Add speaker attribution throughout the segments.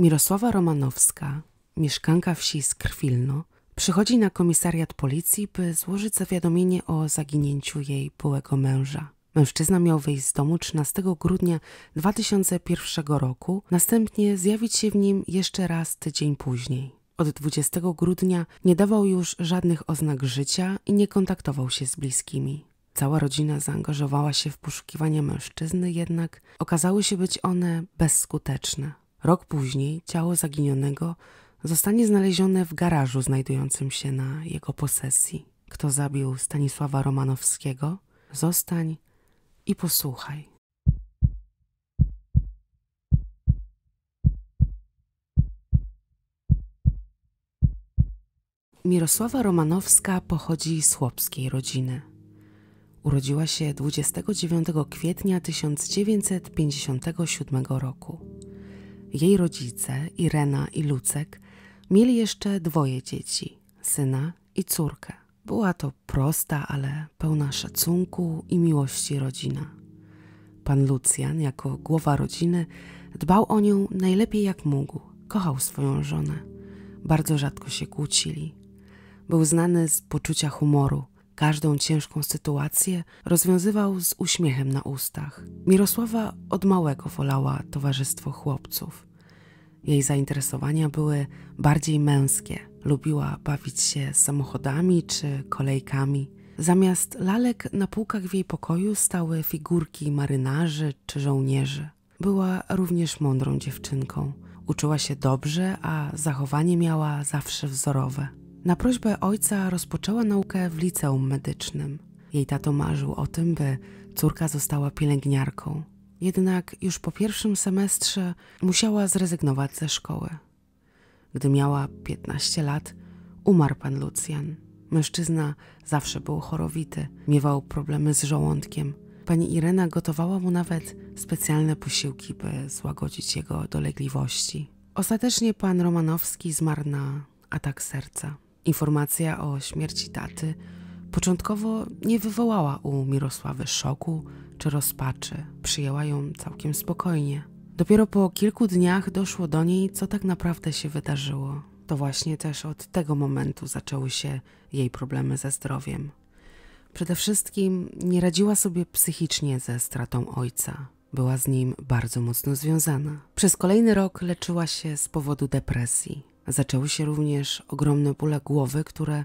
Speaker 1: Mirosława Romanowska, mieszkanka wsi Skrwilno, przychodzi na komisariat policji, by złożyć zawiadomienie o zaginięciu jej byłego męża. Mężczyzna miał wyjść z domu 13 grudnia 2001 roku, następnie zjawić się w nim jeszcze raz tydzień później. Od 20 grudnia nie dawał już żadnych oznak życia i nie kontaktował się z bliskimi. Cała rodzina zaangażowała się w poszukiwanie mężczyzny, jednak okazały się być one bezskuteczne. Rok później ciało zaginionego zostanie znalezione w garażu znajdującym się na jego posesji. Kto zabił Stanisława Romanowskiego? Zostań i posłuchaj. Mirosława Romanowska pochodzi z chłopskiej rodziny. Urodziła się 29 kwietnia 1957 roku. Jej rodzice, Irena i Lucek, mieli jeszcze dwoje dzieci syna i córkę. Była to prosta, ale pełna szacunku i miłości rodzina. Pan Lucjan, jako głowa rodziny, dbał o nią najlepiej jak mógł. Kochał swoją żonę. Bardzo rzadko się kłócili. Był znany z poczucia humoru, Każdą ciężką sytuację rozwiązywał z uśmiechem na ustach. Mirosława od małego wolała towarzystwo chłopców. Jej zainteresowania były bardziej męskie. Lubiła bawić się samochodami czy kolejkami. Zamiast lalek na półkach w jej pokoju stały figurki marynarzy czy żołnierzy. Była również mądrą dziewczynką. Uczyła się dobrze, a zachowanie miała zawsze wzorowe. Na prośbę ojca rozpoczęła naukę w liceum medycznym. Jej tato marzył o tym, by córka została pielęgniarką. Jednak już po pierwszym semestrze musiała zrezygnować ze szkoły. Gdy miała 15 lat, umarł pan Lucjan. Mężczyzna zawsze był chorowity, miewał problemy z żołądkiem. Pani Irena gotowała mu nawet specjalne posiłki, by złagodzić jego dolegliwości. Ostatecznie pan Romanowski zmarł na atak serca. Informacja o śmierci taty początkowo nie wywołała u Mirosławy szoku czy rozpaczy. Przyjęła ją całkiem spokojnie. Dopiero po kilku dniach doszło do niej, co tak naprawdę się wydarzyło. To właśnie też od tego momentu zaczęły się jej problemy ze zdrowiem. Przede wszystkim nie radziła sobie psychicznie ze stratą ojca. Była z nim bardzo mocno związana. Przez kolejny rok leczyła się z powodu depresji. Zaczęły się również ogromne bóle głowy, które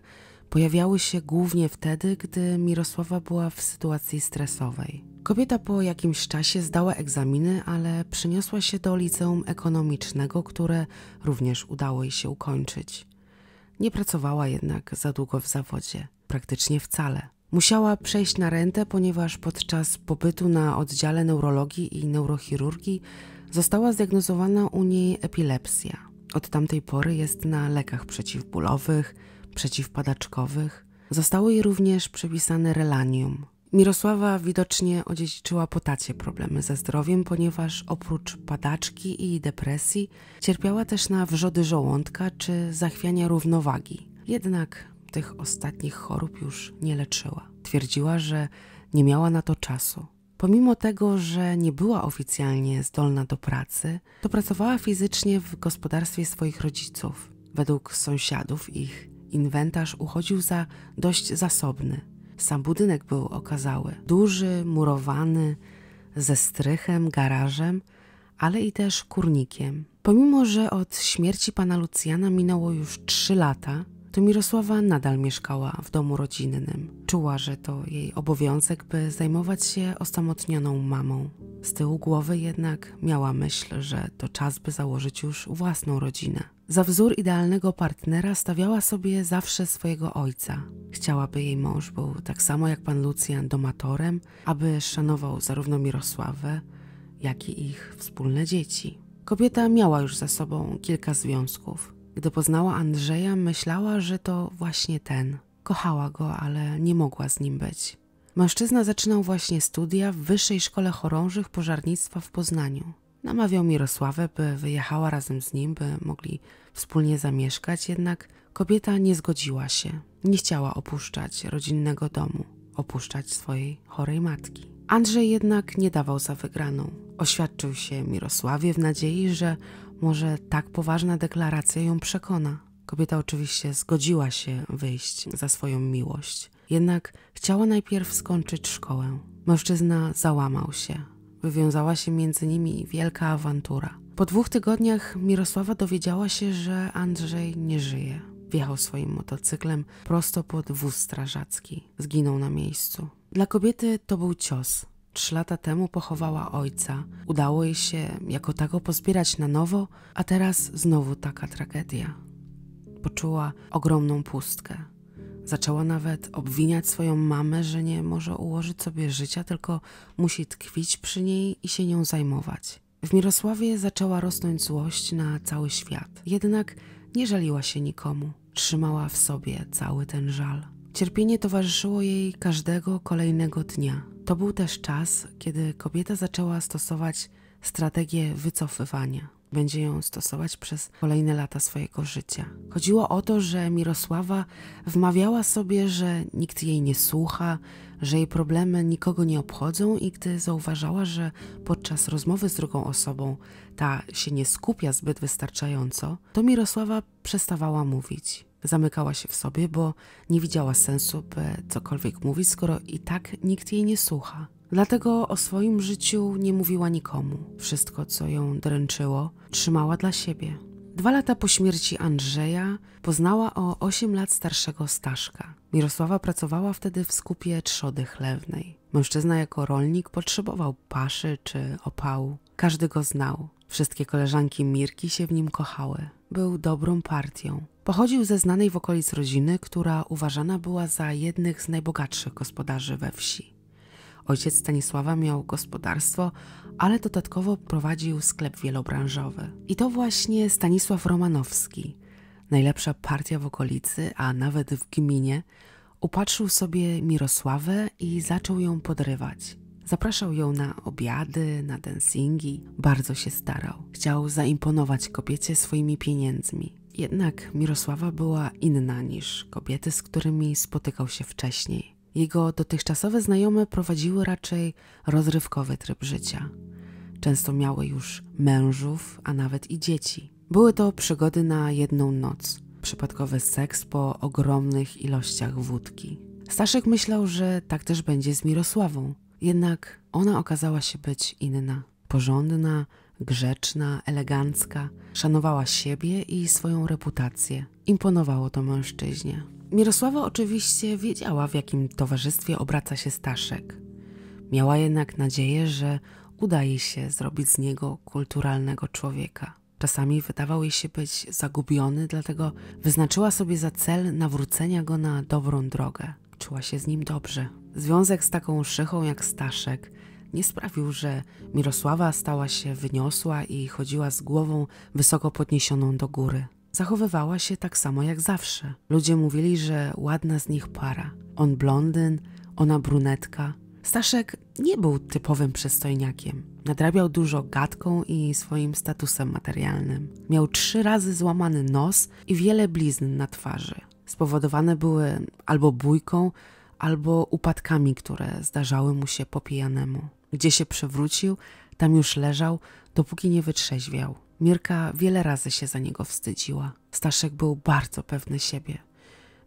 Speaker 1: pojawiały się głównie wtedy, gdy Mirosława była w sytuacji stresowej. Kobieta po jakimś czasie zdała egzaminy, ale przeniosła się do liceum ekonomicznego, które również udało jej się ukończyć. Nie pracowała jednak za długo w zawodzie, praktycznie wcale. Musiała przejść na rentę, ponieważ podczas pobytu na oddziale neurologii i neurochirurgii została zdiagnozowana u niej epilepsja. Od tamtej pory jest na lekach przeciwbólowych, przeciwpadaczkowych. Zostało jej również przypisane relanium. Mirosława widocznie odziedziczyła po tacie problemy ze zdrowiem, ponieważ oprócz padaczki i depresji cierpiała też na wrzody żołądka czy zachwiania równowagi. Jednak tych ostatnich chorób już nie leczyła. Twierdziła, że nie miała na to czasu. Pomimo tego, że nie była oficjalnie zdolna do pracy, to pracowała fizycznie w gospodarstwie swoich rodziców. Według sąsiadów ich inwentarz uchodził za dość zasobny. Sam budynek był okazały, duży, murowany, ze strychem, garażem, ale i też kurnikiem. Pomimo, że od śmierci pana Lucjana minęło już trzy lata, to Mirosława nadal mieszkała w domu rodzinnym. Czuła, że to jej obowiązek, by zajmować się osamotnioną mamą. Z tyłu głowy jednak miała myśl, że to czas, by założyć już własną rodzinę. Za wzór idealnego partnera stawiała sobie zawsze swojego ojca. Chciała, by jej mąż był tak samo jak pan Lucjan domatorem, aby szanował zarówno Mirosławę, jak i ich wspólne dzieci. Kobieta miała już za sobą kilka związków. Gdy poznała Andrzeja, myślała, że to właśnie ten. Kochała go, ale nie mogła z nim być. Mężczyzna zaczynał właśnie studia w Wyższej Szkole Chorążych Pożarnictwa w Poznaniu. Namawiał Mirosławę, by wyjechała razem z nim, by mogli wspólnie zamieszkać, jednak kobieta nie zgodziła się. Nie chciała opuszczać rodzinnego domu, opuszczać swojej chorej matki. Andrzej jednak nie dawał za wygraną. Oświadczył się Mirosławie w nadziei, że może tak poważna deklaracja ją przekona. Kobieta oczywiście zgodziła się wyjść za swoją miłość, jednak chciała najpierw skończyć szkołę. Mężczyzna załamał się. Wywiązała się między nimi wielka awantura. Po dwóch tygodniach Mirosława dowiedziała się, że Andrzej nie żyje. Wjechał swoim motocyklem prosto pod wóz strażacki. Zginął na miejscu. Dla kobiety to był cios. Trzy lata temu pochowała ojca. Udało jej się jako tako pozbierać na nowo, a teraz znowu taka tragedia. Poczuła ogromną pustkę. Zaczęła nawet obwiniać swoją mamę, że nie może ułożyć sobie życia, tylko musi tkwić przy niej i się nią zajmować. W Mirosławie zaczęła rosnąć złość na cały świat. Jednak nie żaliła się nikomu. Trzymała w sobie cały ten żal. Cierpienie towarzyszyło jej każdego kolejnego dnia. To był też czas, kiedy kobieta zaczęła stosować strategię wycofywania. Będzie ją stosować przez kolejne lata swojego życia. Chodziło o to, że Mirosława wmawiała sobie, że nikt jej nie słucha, że jej problemy nikogo nie obchodzą, i gdy zauważała, że podczas rozmowy z drugą osobą ta się nie skupia zbyt wystarczająco, to Mirosława przestawała mówić. Zamykała się w sobie, bo nie widziała sensu, by cokolwiek mówić, skoro i tak nikt jej nie słucha. Dlatego o swoim życiu nie mówiła nikomu. Wszystko, co ją dręczyło, trzymała dla siebie. Dwa lata po śmierci Andrzeja poznała o 8 lat starszego Staszka. Mirosława pracowała wtedy w skupie trzody chlewnej. Mężczyzna jako rolnik potrzebował paszy czy opału. Każdy go znał. Wszystkie koleżanki Mirki się w nim kochały był dobrą partią. Pochodził ze znanej w okolic rodziny, która uważana była za jednych z najbogatszych gospodarzy we wsi. Ojciec Stanisława miał gospodarstwo, ale dodatkowo prowadził sklep wielobranżowy. I to właśnie Stanisław Romanowski, najlepsza partia w okolicy, a nawet w gminie, upatrzył sobie Mirosławę i zaczął ją podrywać. Zapraszał ją na obiady, na dancingi, bardzo się starał. Chciał zaimponować kobiecie swoimi pieniędzmi. Jednak Mirosława była inna niż kobiety, z którymi spotykał się wcześniej. Jego dotychczasowe znajome prowadziły raczej rozrywkowy tryb życia. Często miały już mężów, a nawet i dzieci. Były to przygody na jedną noc, przypadkowy seks po ogromnych ilościach wódki. Staszek myślał, że tak też będzie z Mirosławą, jednak ona okazała się być inna. Porządna, grzeczna, elegancka, szanowała siebie i swoją reputację. Imponowało to mężczyźnie. Mirosława oczywiście wiedziała, w jakim towarzystwie obraca się Staszek. Miała jednak nadzieję, że udaje się zrobić z niego kulturalnego człowieka. Czasami wydawał jej się być zagubiony, dlatego wyznaczyła sobie za cel nawrócenia go na dobrą drogę czuła się z nim dobrze. Związek z taką szychą jak Staszek nie sprawił, że Mirosława stała się wyniosła i chodziła z głową wysoko podniesioną do góry. Zachowywała się tak samo jak zawsze. Ludzie mówili, że ładna z nich para. On blondyn, ona brunetka. Staszek nie był typowym przystojniakiem. Nadrabiał dużo gadką i swoim statusem materialnym. Miał trzy razy złamany nos i wiele blizn na twarzy. Spowodowane były albo bójką, albo upadkami, które zdarzały mu się po pijanemu. Gdzie się przewrócił, tam już leżał, dopóki nie wytrzeźwiał. Mirka wiele razy się za niego wstydziła. Staszek był bardzo pewny siebie.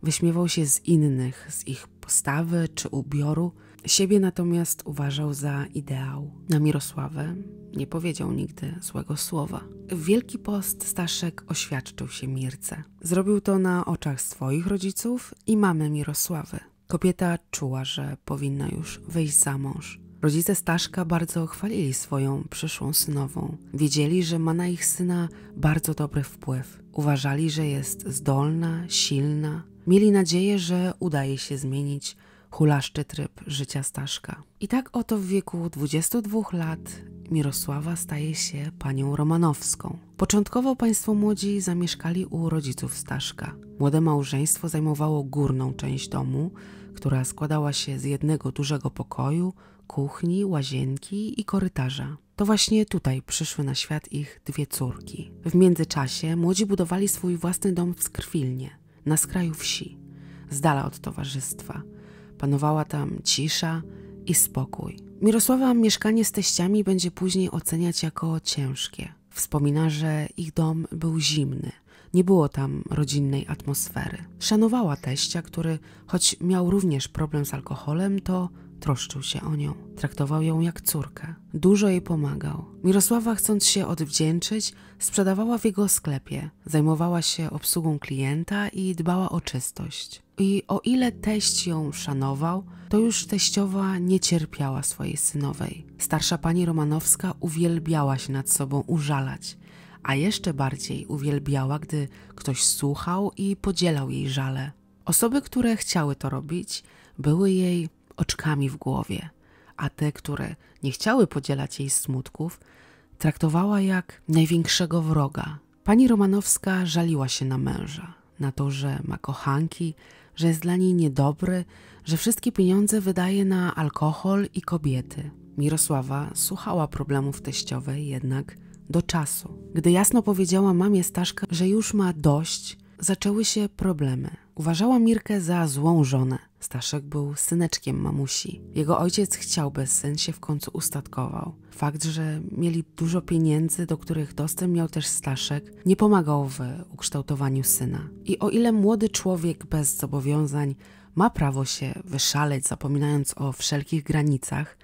Speaker 1: Wyśmiewał się z innych, z ich postawy czy ubioru, Siebie natomiast uważał za ideał. Na Mirosławę nie powiedział nigdy złego słowa. W Wielki Post Staszek oświadczył się Mirce. Zrobił to na oczach swoich rodziców i mamy Mirosławy. Kobieta czuła, że powinna już wyjść za mąż. Rodzice Staszka bardzo chwalili swoją przyszłą synową. Wiedzieli, że ma na ich syna bardzo dobry wpływ. Uważali, że jest zdolna, silna. Mieli nadzieję, że udaje się zmienić hulaszczy tryb życia Staszka. I tak oto w wieku 22 lat Mirosława staje się panią Romanowską. Początkowo państwo młodzi zamieszkali u rodziców Staszka. Młode małżeństwo zajmowało górną część domu, która składała się z jednego dużego pokoju, kuchni, łazienki i korytarza. To właśnie tutaj przyszły na świat ich dwie córki. W międzyczasie młodzi budowali swój własny dom w Skrwilnie, na skraju wsi, z dala od towarzystwa – Panowała tam cisza i spokój. Mirosława mieszkanie z teściami będzie później oceniać jako ciężkie. Wspomina, że ich dom był zimny. Nie było tam rodzinnej atmosfery. Szanowała teścia, który choć miał również problem z alkoholem, to troszczył się o nią, traktował ją jak córkę, dużo jej pomagał. Mirosława, chcąc się odwdzięczyć, sprzedawała w jego sklepie, zajmowała się obsługą klienta i dbała o czystość. I o ile teść ją szanował, to już teściowa nie cierpiała swojej synowej. Starsza pani Romanowska uwielbiała się nad sobą użalać, a jeszcze bardziej uwielbiała, gdy ktoś słuchał i podzielał jej żale. Osoby, które chciały to robić, były jej oczkami w głowie, a te, które nie chciały podzielać jej smutków, traktowała jak największego wroga. Pani Romanowska żaliła się na męża, na to, że ma kochanki, że jest dla niej niedobry, że wszystkie pieniądze wydaje na alkohol i kobiety. Mirosława słuchała problemów teściowej jednak do czasu. Gdy jasno powiedziała mamie Staszka, że już ma dość, zaczęły się problemy. Uważała Mirkę za złą żonę, Staszek był syneczkiem mamusi. Jego ojciec chciał bez się w końcu ustatkował. Fakt, że mieli dużo pieniędzy, do których dostęp miał też Staszek, nie pomagał w ukształtowaniu syna. I o ile młody człowiek bez zobowiązań ma prawo się wyszaleć, zapominając o wszelkich granicach,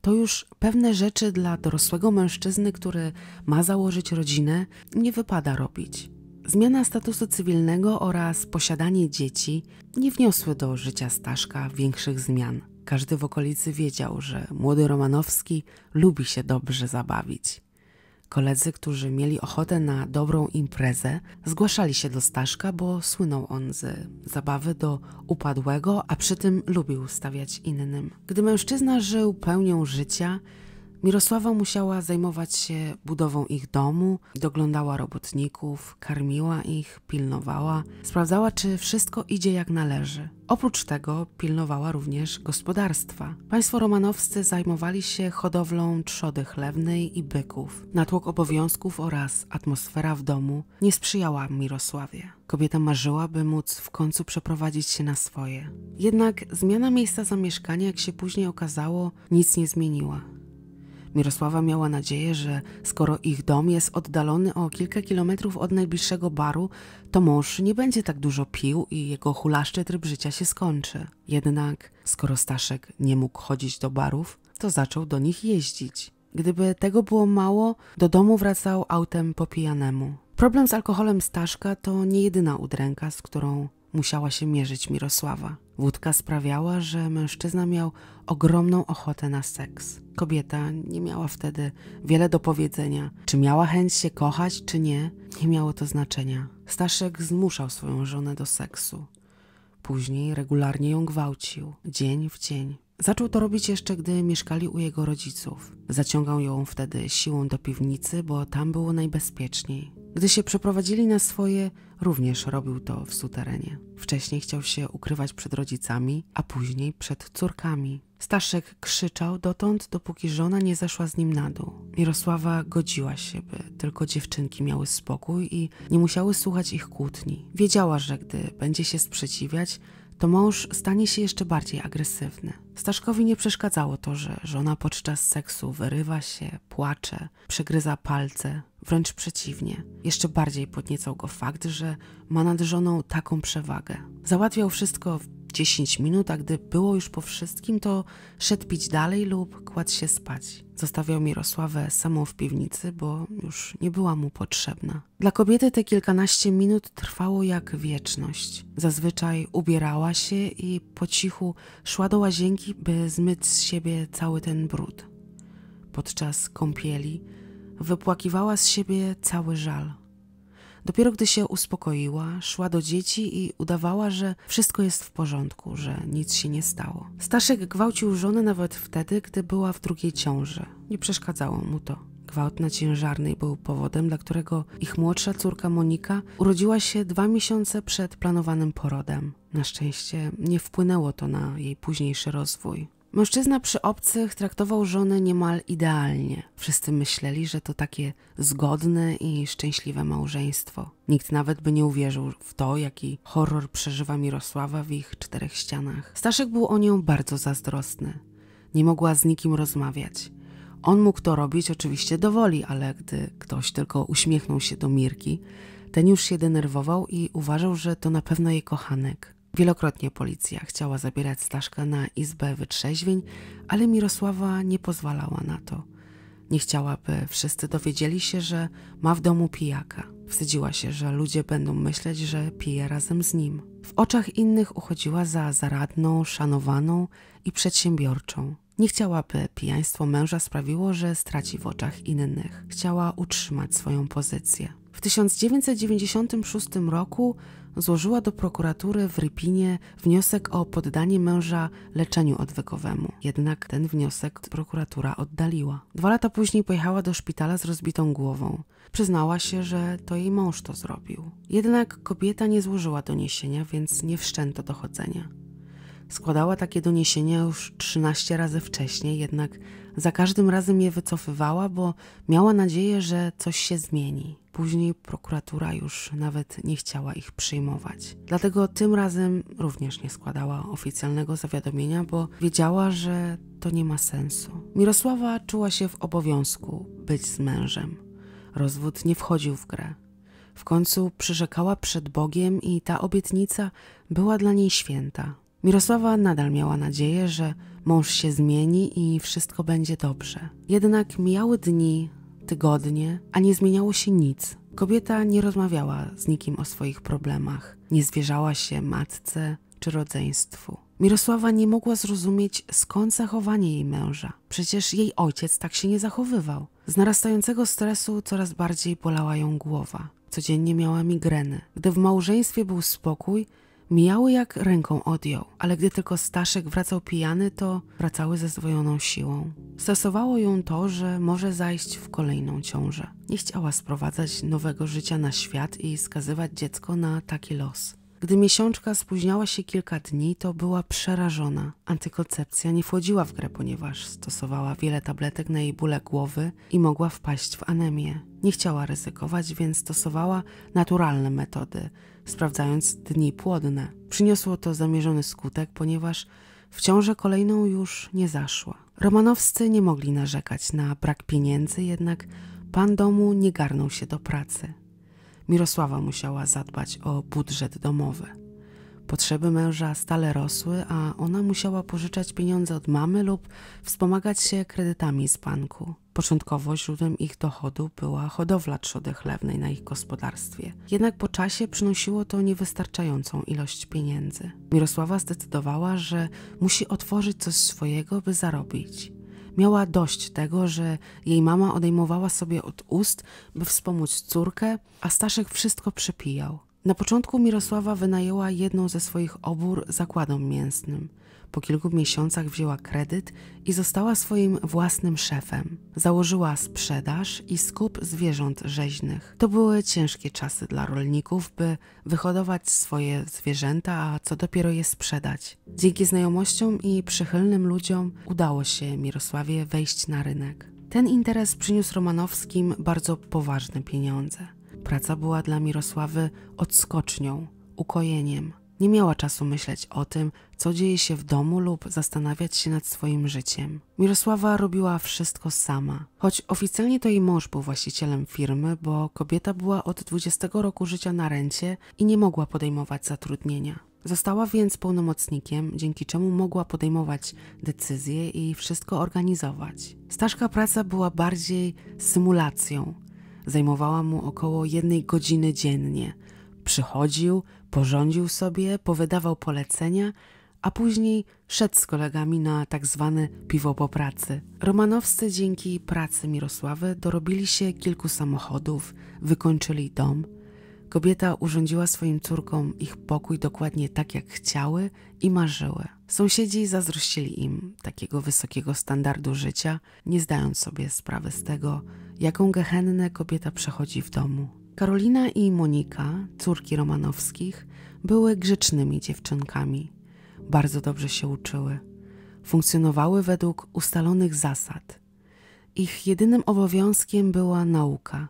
Speaker 1: to już pewne rzeczy dla dorosłego mężczyzny, który ma założyć rodzinę, nie wypada robić. Zmiana statusu cywilnego oraz posiadanie dzieci nie wniosły do życia Staszka większych zmian. Każdy w okolicy wiedział, że młody Romanowski lubi się dobrze zabawić. Koledzy, którzy mieli ochotę na dobrą imprezę, zgłaszali się do Staszka, bo słynął on z zabawy do upadłego, a przy tym lubił stawiać innym. Gdy mężczyzna żył pełnią życia, Mirosława musiała zajmować się budową ich domu, doglądała robotników, karmiła ich, pilnowała, sprawdzała, czy wszystko idzie jak należy. Oprócz tego pilnowała również gospodarstwa. Państwo romanowscy zajmowali się hodowlą trzody chlewnej i byków. Natłok obowiązków oraz atmosfera w domu nie sprzyjała Mirosławie. Kobieta marzyła, by móc w końcu przeprowadzić się na swoje. Jednak zmiana miejsca zamieszkania, jak się później okazało, nic nie zmieniła. Mirosława miała nadzieję, że skoro ich dom jest oddalony o kilka kilometrów od najbliższego baru, to mąż nie będzie tak dużo pił i jego hulaszczy tryb życia się skończy. Jednak skoro Staszek nie mógł chodzić do barów, to zaczął do nich jeździć. Gdyby tego było mało, do domu wracał autem popijanemu. Problem z alkoholem Staszka to nie jedyna udręka, z którą musiała się mierzyć Mirosława. Wódka sprawiała, że mężczyzna miał ogromną ochotę na seks. Kobieta nie miała wtedy wiele do powiedzenia. Czy miała chęć się kochać, czy nie, nie miało to znaczenia. Staszek zmuszał swoją żonę do seksu. Później regularnie ją gwałcił, dzień w dzień. Zaczął to robić jeszcze, gdy mieszkali u jego rodziców. Zaciągał ją wtedy siłą do piwnicy, bo tam było najbezpieczniej. Gdy się przeprowadzili na swoje, również robił to w suterenie. Wcześniej chciał się ukrywać przed rodzicami, a później przed córkami. Staszek krzyczał dotąd, dopóki żona nie zeszła z nim na dół. Mirosława godziła się, by tylko dziewczynki miały spokój i nie musiały słuchać ich kłótni. Wiedziała, że gdy będzie się sprzeciwiać, to mąż stanie się jeszcze bardziej agresywny. Staszkowi nie przeszkadzało to, że żona podczas seksu wyrywa się, płacze, przegryza palce, wręcz przeciwnie. Jeszcze bardziej podniecał go fakt, że ma nad żoną taką przewagę. Załatwiał wszystko w 10 minut, a gdy było już po wszystkim, to szedł pić dalej lub kładł się spać. Zostawiał Mirosławę samą w piwnicy, bo już nie była mu potrzebna. Dla kobiety te kilkanaście minut trwało jak wieczność. Zazwyczaj ubierała się i po cichu szła do łazienki, by zmyć z siebie cały ten brud. Podczas kąpieli wypłakiwała z siebie cały żal. Dopiero gdy się uspokoiła, szła do dzieci i udawała, że wszystko jest w porządku, że nic się nie stało. Staszek gwałcił żonę nawet wtedy, gdy była w drugiej ciąży. Nie przeszkadzało mu to. Gwałt na ciężarnej był powodem, dla którego ich młodsza córka Monika urodziła się dwa miesiące przed planowanym porodem. Na szczęście nie wpłynęło to na jej późniejszy rozwój. Mężczyzna przy obcych traktował żonę niemal idealnie. Wszyscy myśleli, że to takie zgodne i szczęśliwe małżeństwo. Nikt nawet by nie uwierzył w to, jaki horror przeżywa Mirosława w ich czterech ścianach. Staszek był o nią bardzo zazdrosny. Nie mogła z nikim rozmawiać. On mógł to robić oczywiście do woli, ale gdy ktoś tylko uśmiechnął się do Mirki, ten już się denerwował i uważał, że to na pewno jej kochanek. Wielokrotnie policja chciała zabierać Staszka na izbę wytrzeźwień, ale Mirosława nie pozwalała na to. Nie chciała, by wszyscy dowiedzieli się, że ma w domu pijaka. Wstydziła się, że ludzie będą myśleć, że pije razem z nim. W oczach innych uchodziła za zaradną, szanowaną i przedsiębiorczą. Nie chciała, by pijaństwo męża sprawiło, że straci w oczach innych. Chciała utrzymać swoją pozycję. W 1996 roku złożyła do prokuratury w Rypinie wniosek o poddanie męża leczeniu odwykowemu. Jednak ten wniosek prokuratura oddaliła. Dwa lata później pojechała do szpitala z rozbitą głową. Przyznała się, że to jej mąż to zrobił. Jednak kobieta nie złożyła doniesienia, więc nie wszczęto dochodzenia. Składała takie doniesienia już 13 razy wcześniej, jednak za każdym razem je wycofywała, bo miała nadzieję, że coś się zmieni później prokuratura już nawet nie chciała ich przyjmować. Dlatego tym razem również nie składała oficjalnego zawiadomienia, bo wiedziała, że to nie ma sensu. Mirosława czuła się w obowiązku być z mężem. Rozwód nie wchodził w grę. W końcu przyrzekała przed Bogiem i ta obietnica była dla niej święta. Mirosława nadal miała nadzieję, że mąż się zmieni i wszystko będzie dobrze. Jednak mijały dni, tygodnie, a nie zmieniało się nic. Kobieta nie rozmawiała z nikim o swoich problemach, nie zwierzała się matce czy rodzeństwu. Mirosława nie mogła zrozumieć, skąd zachowanie jej męża. Przecież jej ojciec tak się nie zachowywał. Z narastającego stresu coraz bardziej bolała ją głowa. Codziennie miała migreny. Gdy w małżeństwie był spokój, mijały jak ręką odjął, ale gdy tylko Staszek wracał pijany, to wracały ze zdwojoną siłą. Stosowało ją to, że może zajść w kolejną ciążę. Nie chciała sprowadzać nowego życia na świat i skazywać dziecko na taki los. Gdy miesiączka spóźniała się kilka dni, to była przerażona. Antykoncepcja nie wchodziła w grę, ponieważ stosowała wiele tabletek na jej bóle głowy i mogła wpaść w anemię. Nie chciała ryzykować, więc stosowała naturalne metody sprawdzając dni płodne. Przyniosło to zamierzony skutek, ponieważ w ciążę kolejną już nie zaszła. Romanowscy nie mogli narzekać na brak pieniędzy, jednak pan domu nie garnął się do pracy. Mirosława musiała zadbać o budżet domowy. Potrzeby męża stale rosły, a ona musiała pożyczać pieniądze od mamy lub wspomagać się kredytami z banku. Początkowo źródłem ich dochodu była hodowla trzody chlewnej na ich gospodarstwie. Jednak po czasie przynosiło to niewystarczającą ilość pieniędzy. Mirosława zdecydowała, że musi otworzyć coś swojego, by zarobić. Miała dość tego, że jej mama odejmowała sobie od ust, by wspomóc córkę, a Staszek wszystko przepijał. Na początku Mirosława wynajęła jedną ze swoich obór zakładom mięsnym – po kilku miesiącach wzięła kredyt i została swoim własnym szefem. Założyła sprzedaż i skup zwierząt rzeźnych. To były ciężkie czasy dla rolników, by wyhodować swoje zwierzęta, a co dopiero je sprzedać. Dzięki znajomościom i przychylnym ludziom udało się Mirosławie wejść na rynek. Ten interes przyniósł Romanowskim bardzo poważne pieniądze. Praca była dla Mirosławy odskocznią, ukojeniem. Nie miała czasu myśleć o tym, co dzieje się w domu lub zastanawiać się nad swoim życiem. Mirosława robiła wszystko sama, choć oficjalnie to jej mąż był właścicielem firmy, bo kobieta była od 20 roku życia na rencie i nie mogła podejmować zatrudnienia. Została więc pełnomocnikiem, dzięki czemu mogła podejmować decyzje i wszystko organizować. Staszka praca była bardziej symulacją. Zajmowała mu około jednej godziny dziennie. Przychodził, porządził sobie, powydawał polecenia, a później szedł z kolegami na tak zwane piwo po pracy. Romanowscy dzięki pracy Mirosławy dorobili się kilku samochodów, wykończyli dom. Kobieta urządziła swoim córkom ich pokój dokładnie tak, jak chciały i marzyły. Sąsiedzi zazdrościli im takiego wysokiego standardu życia, nie zdając sobie sprawy z tego, jaką gehennę kobieta przechodzi w domu. Karolina i Monika, córki Romanowskich, były grzecznymi dziewczynkami bardzo dobrze się uczyły. Funkcjonowały według ustalonych zasad. Ich jedynym obowiązkiem była nauka.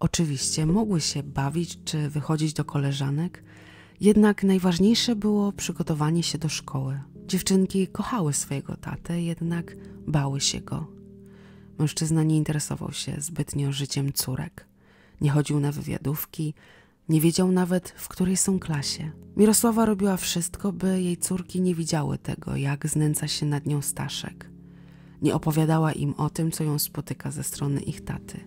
Speaker 1: Oczywiście mogły się bawić czy wychodzić do koleżanek, jednak najważniejsze było przygotowanie się do szkoły. Dziewczynki kochały swojego tatę, jednak bały się go. Mężczyzna nie interesował się zbytnio życiem córek. Nie chodził na wywiadówki, nie wiedział nawet, w której są klasie. Mirosława robiła wszystko, by jej córki nie widziały tego, jak znęca się nad nią Staszek. Nie opowiadała im o tym, co ją spotyka ze strony ich taty.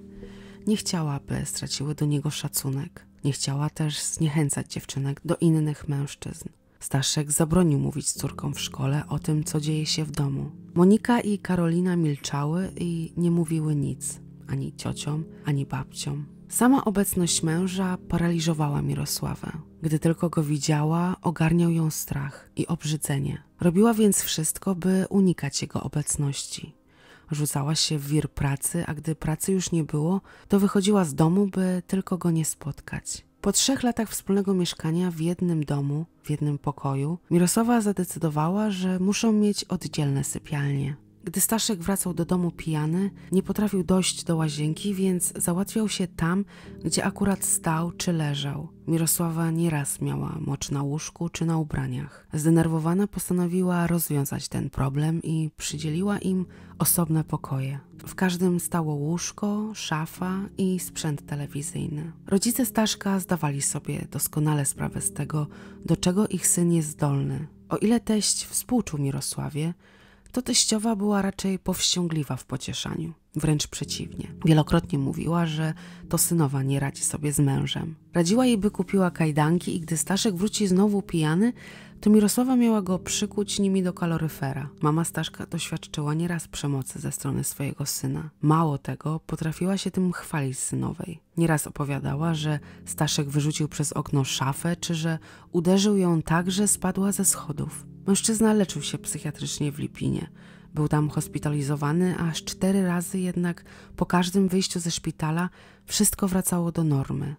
Speaker 1: Nie chciała, by straciły do niego szacunek. Nie chciała też zniechęcać dziewczynek do innych mężczyzn. Staszek zabronił mówić córkom w szkole o tym, co dzieje się w domu. Monika i Karolina milczały i nie mówiły nic ani ciociom, ani babciom, Sama obecność męża paraliżowała Mirosławę. Gdy tylko go widziała, ogarniał ją strach i obrzydzenie. Robiła więc wszystko, by unikać jego obecności. Rzucała się w wir pracy, a gdy pracy już nie było, to wychodziła z domu, by tylko go nie spotkać. Po trzech latach wspólnego mieszkania w jednym domu, w jednym pokoju, Mirosława zadecydowała, że muszą mieć oddzielne sypialnie. Gdy Staszek wracał do domu pijany, nie potrafił dojść do łazienki, więc załatwiał się tam, gdzie akurat stał czy leżał. Mirosława nieraz miała mocz na łóżku czy na ubraniach. Zdenerwowana postanowiła rozwiązać ten problem i przydzieliła im osobne pokoje. W każdym stało łóżko, szafa i sprzęt telewizyjny. Rodzice Staszka zdawali sobie doskonale sprawę z tego, do czego ich syn jest zdolny. O ile teść współczuł Mirosławie, to teściowa była raczej powściągliwa w pocieszaniu. Wręcz przeciwnie. Wielokrotnie mówiła, że to synowa nie radzi sobie z mężem. Radziła jej, by kupiła kajdanki i gdy Staszek wróci znowu pijany, to Mirosława miała go przykuć nimi do kaloryfera. Mama Staszka doświadczyła nieraz przemocy ze strony swojego syna. Mało tego, potrafiła się tym chwalić synowej. Nieraz opowiadała, że Staszek wyrzucił przez okno szafę, czy że uderzył ją tak, że spadła ze schodów. Mężczyzna leczył się psychiatrycznie w Lipinie. Był tam hospitalizowany aż cztery razy, jednak po każdym wyjściu ze szpitala wszystko wracało do normy.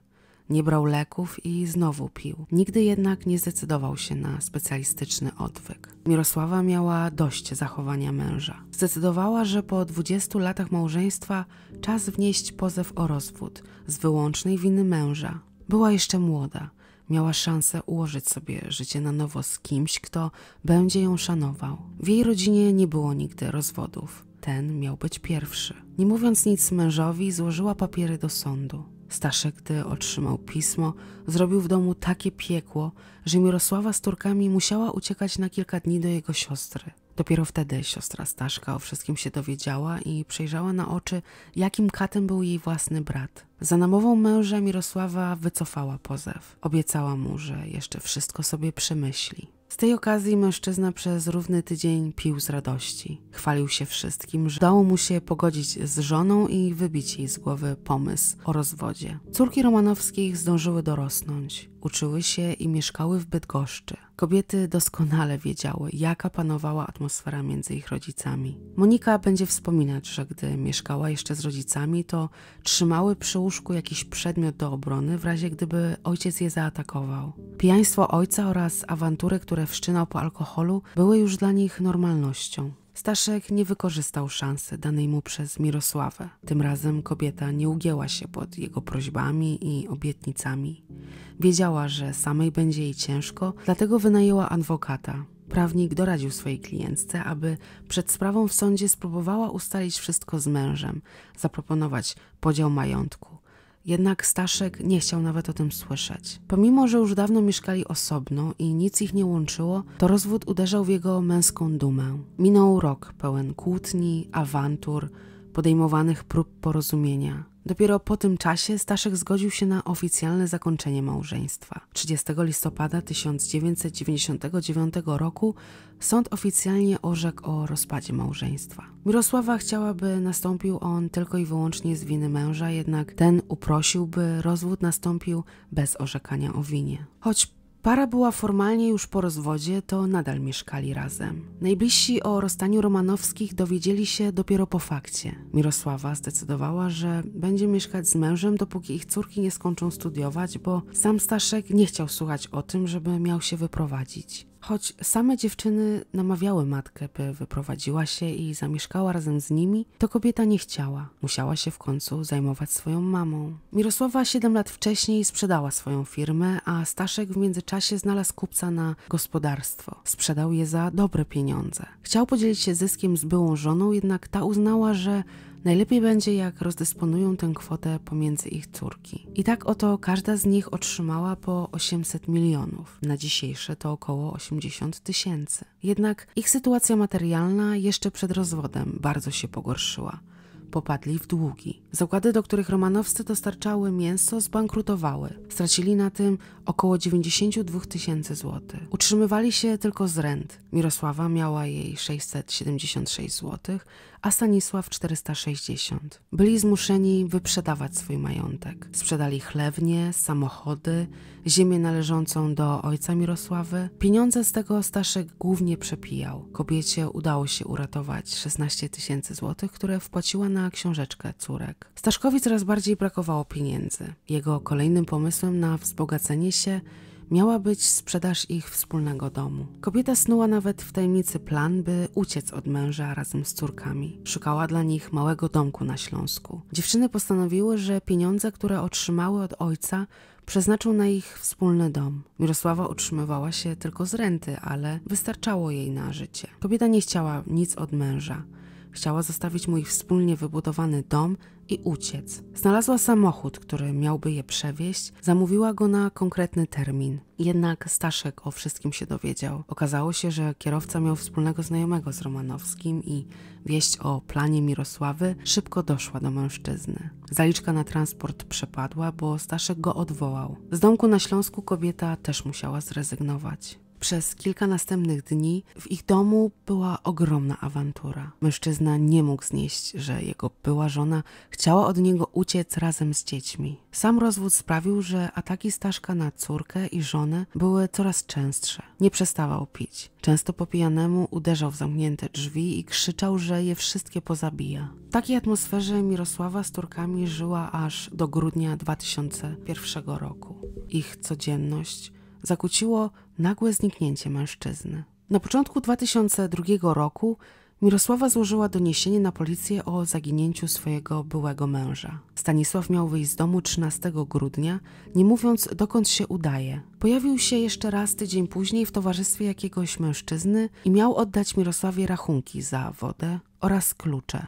Speaker 1: Nie brał leków i znowu pił. Nigdy jednak nie zdecydował się na specjalistyczny odwyk. Mirosława miała dość zachowania męża. Zdecydowała, że po 20 latach małżeństwa czas wnieść pozew o rozwód z wyłącznej winy męża. Była jeszcze młoda, miała szansę ułożyć sobie życie na nowo z kimś, kto będzie ją szanował. W jej rodzinie nie było nigdy rozwodów. Ten miał być pierwszy. Nie mówiąc nic mężowi, złożyła papiery do sądu. Staszek, gdy otrzymał pismo, zrobił w domu takie piekło, że Mirosława z Turkami musiała uciekać na kilka dni do jego siostry. Dopiero wtedy siostra Staszka o wszystkim się dowiedziała i przejrzała na oczy, jakim katem był jej własny brat. Za namową męża Mirosława wycofała pozew. Obiecała mu, że jeszcze wszystko sobie przemyśli. Z tej okazji mężczyzna przez równy tydzień pił z radości. Chwalił się wszystkim, że udało mu się pogodzić z żoną i wybić jej z głowy pomysł o rozwodzie. Córki Romanowskich zdążyły dorosnąć, uczyły się i mieszkały w Bydgoszczy. Kobiety doskonale wiedziały, jaka panowała atmosfera między ich rodzicami. Monika będzie wspominać, że gdy mieszkała jeszcze z rodzicami, to trzymały przy łóżku jakiś przedmiot do obrony, w razie gdyby ojciec je zaatakował. Pijaństwo ojca oraz awantury, które wszczynał po alkoholu były już dla nich normalnością. Staszek nie wykorzystał szansy danej mu przez Mirosławę. Tym razem kobieta nie ugięła się pod jego prośbami i obietnicami. Wiedziała, że samej będzie jej ciężko, dlatego wynajęła adwokata. Prawnik doradził swojej klientce, aby przed sprawą w sądzie spróbowała ustalić wszystko z mężem, zaproponować podział majątku. Jednak Staszek nie chciał nawet o tym słyszeć. Pomimo, że już dawno mieszkali osobno i nic ich nie łączyło, to rozwód uderzał w jego męską dumę. Minął rok pełen kłótni, awantur, podejmowanych prób porozumienia. Dopiero po tym czasie Staszek zgodził się na oficjalne zakończenie małżeństwa. 30 listopada 1999 roku sąd oficjalnie orzekł o rozpadzie małżeństwa. Mirosława chciała, by nastąpił on tylko i wyłącznie z winy męża, jednak ten uprosił, by rozwód nastąpił bez orzekania o winie. Choć Para była formalnie już po rozwodzie, to nadal mieszkali razem. Najbliżsi o rozstaniu Romanowskich dowiedzieli się dopiero po fakcie. Mirosława zdecydowała, że będzie mieszkać z mężem, dopóki ich córki nie skończą studiować, bo sam Staszek nie chciał słuchać o tym, żeby miał się wyprowadzić. Choć same dziewczyny namawiały matkę, by wyprowadziła się i zamieszkała razem z nimi, to kobieta nie chciała. Musiała się w końcu zajmować swoją mamą. Mirosława 7 lat wcześniej sprzedała swoją firmę, a Staszek w międzyczasie znalazł kupca na gospodarstwo. Sprzedał je za dobre pieniądze. Chciał podzielić się zyskiem z byłą żoną, jednak ta uznała, że Najlepiej będzie, jak rozdysponują tę kwotę pomiędzy ich córki. I tak oto każda z nich otrzymała po 800 milionów. Na dzisiejsze to około 80 tysięcy. Jednak ich sytuacja materialna jeszcze przed rozwodem bardzo się pogorszyła popadli w długi. Zakłady, do których Romanowscy dostarczały mięso, zbankrutowały. Stracili na tym około 92 tysięcy złotych. Utrzymywali się tylko z rent. Mirosława miała jej 676 złotych, a Stanisław 460. Byli zmuszeni wyprzedawać swój majątek. Sprzedali chlewnie, samochody, ziemię należącą do ojca Mirosławy. Pieniądze z tego Staszek głównie przepijał. Kobiecie udało się uratować 16 tysięcy złotych, które wpłaciła na książeczkę córek. Staszkowi coraz bardziej brakowało pieniędzy. Jego kolejnym pomysłem na wzbogacenie się miała być sprzedaż ich wspólnego domu. Kobieta snuła nawet w tajemnicy plan, by uciec od męża razem z córkami. Szukała dla nich małego domku na Śląsku. Dziewczyny postanowiły, że pieniądze, które otrzymały od ojca, przeznaczą na ich wspólny dom. Mirosława utrzymywała się tylko z renty, ale wystarczało jej na życie. Kobieta nie chciała nic od męża. Chciała zostawić mój wspólnie wybudowany dom i uciec. Znalazła samochód, który miałby je przewieźć, zamówiła go na konkretny termin. Jednak Staszek o wszystkim się dowiedział. Okazało się, że kierowca miał wspólnego znajomego z Romanowskim i wieść o planie Mirosławy szybko doszła do mężczyzny. Zaliczka na transport przepadła, bo Staszek go odwołał. Z domku na Śląsku kobieta też musiała zrezygnować. Przez kilka następnych dni w ich domu była ogromna awantura. Mężczyzna nie mógł znieść, że jego była żona chciała od niego uciec razem z dziećmi. Sam rozwód sprawił, że ataki Staszka na córkę i żonę były coraz częstsze. Nie przestawał pić. Często po pijanemu uderzał w zamknięte drzwi i krzyczał, że je wszystkie pozabija. W takiej atmosferze Mirosława z Turkami żyła aż do grudnia 2001 roku. Ich codzienność zakłóciło nagłe zniknięcie mężczyzny. Na początku 2002 roku Mirosława złożyła doniesienie na policję o zaginięciu swojego byłego męża. Stanisław miał wyjść z domu 13 grudnia, nie mówiąc dokąd się udaje. Pojawił się jeszcze raz tydzień później w towarzystwie jakiegoś mężczyzny i miał oddać Mirosławie rachunki za wodę oraz klucze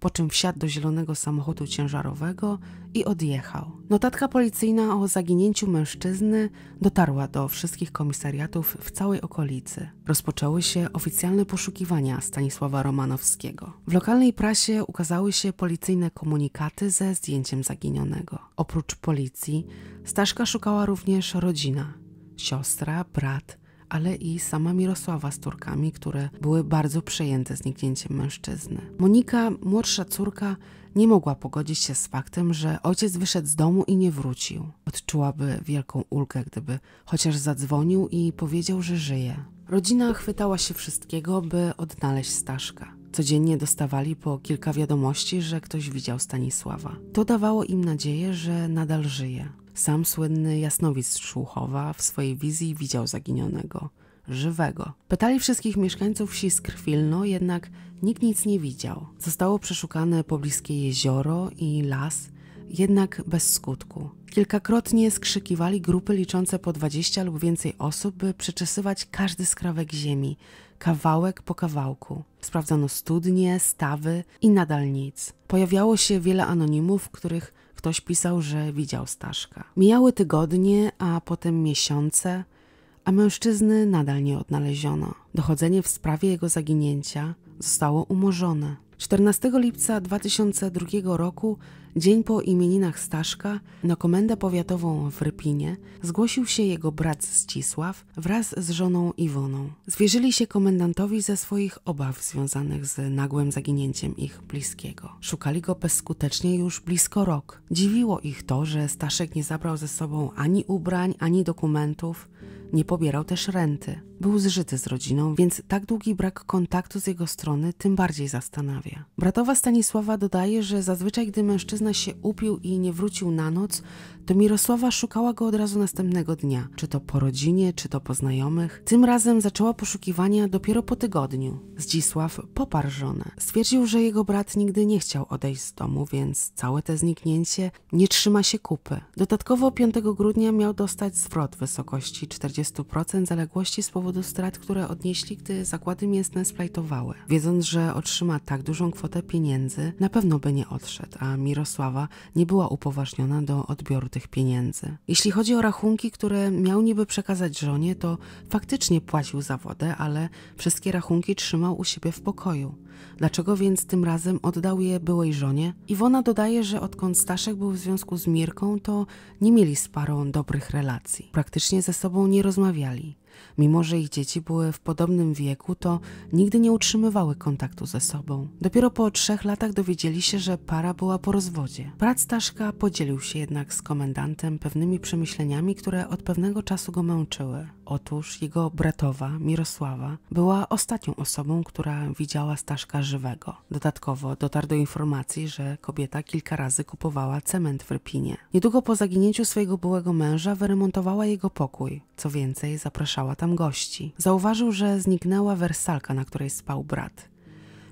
Speaker 1: po czym wsiadł do zielonego samochodu ciężarowego i odjechał. Notatka policyjna o zaginięciu mężczyzny dotarła do wszystkich komisariatów w całej okolicy. Rozpoczęły się oficjalne poszukiwania Stanisława Romanowskiego. W lokalnej prasie ukazały się policyjne komunikaty ze zdjęciem zaginionego. Oprócz policji, Staszka szukała również rodzina siostra, brat ale i sama Mirosława z Turkami, które były bardzo przejęte zniknięciem mężczyzny. Monika, młodsza córka, nie mogła pogodzić się z faktem, że ojciec wyszedł z domu i nie wrócił. Odczułaby wielką ulgę, gdyby chociaż zadzwonił i powiedział, że żyje. Rodzina chwytała się wszystkiego, by odnaleźć Staszka. Codziennie dostawali po kilka wiadomości, że ktoś widział Stanisława. To dawało im nadzieję, że nadal żyje. Sam słynny jasnowic Szłuchowa w swojej wizji widział zaginionego, żywego. Pytali wszystkich mieszkańców wsi Skrwilno, jednak nikt nic nie widział. Zostało przeszukane pobliskie jezioro i las, jednak bez skutku. Kilkakrotnie skrzykiwali grupy liczące po 20 lub więcej osób, by przeczesywać każdy skrawek ziemi, kawałek po kawałku. Sprawdzano studnie, stawy i nadal nic. Pojawiało się wiele anonimów, których Ktoś pisał, że widział Staszka. Mijały tygodnie, a potem miesiące, a mężczyzny nadal nie odnaleziono. Dochodzenie w sprawie jego zaginięcia zostało umorzone. 14 lipca 2002 roku, dzień po imieninach Staszka, na komendę powiatową w Rypinie zgłosił się jego brat Zcisław wraz z żoną Iwoną. Zwierzyli się komendantowi ze swoich obaw związanych z nagłym zaginięciem ich bliskiego. Szukali go bezskutecznie już blisko rok. Dziwiło ich to, że Staszek nie zabrał ze sobą ani ubrań, ani dokumentów, nie pobierał też renty. Był zżyty z rodziną, więc tak długi brak kontaktu z jego strony tym bardziej zastanawia. Bratowa Stanisława dodaje, że zazwyczaj gdy mężczyzna się upił i nie wrócił na noc, to Mirosława szukała go od razu następnego dnia, czy to po rodzinie, czy to po znajomych. Tym razem zaczęła poszukiwania dopiero po tygodniu. Zdzisław poparł żonę. Stwierdził, że jego brat nigdy nie chciał odejść z domu, więc całe te zniknięcie nie trzyma się kupy. Dodatkowo 5 grudnia miał dostać zwrot w wysokości 40% zaległości z powodu do strat, które odnieśli, gdy zakłady mięsne splajtowały. Wiedząc, że otrzyma tak dużą kwotę pieniędzy, na pewno by nie odszedł, a Mirosława nie była upoważniona do odbioru tych pieniędzy. Jeśli chodzi o rachunki, które miał niby przekazać żonie, to faktycznie płacił za wodę, ale wszystkie rachunki trzymał u siebie w pokoju. Dlaczego więc tym razem oddał je byłej żonie? Iwona dodaje, że odkąd Staszek był w związku z Mirką, to nie mieli z parą dobrych relacji. Praktycznie ze sobą nie rozmawiali. Mimo, że ich dzieci były w podobnym wieku, to nigdy nie utrzymywały kontaktu ze sobą. Dopiero po trzech latach dowiedzieli się, że para była po rozwodzie. Brat Staszka podzielił się jednak z komendantem pewnymi przemyśleniami, które od pewnego czasu go męczyły. Otóż jego bratowa, Mirosława, była ostatnią osobą, która widziała Staszka Żywego. Dodatkowo dotarł do informacji, że kobieta kilka razy kupowała cement w Rypinie. Niedługo po zaginięciu swojego byłego męża wyremontowała jego pokój. Co więcej, zapraszała tam gości. Zauważył, że zniknęła wersalka, na której spał brat.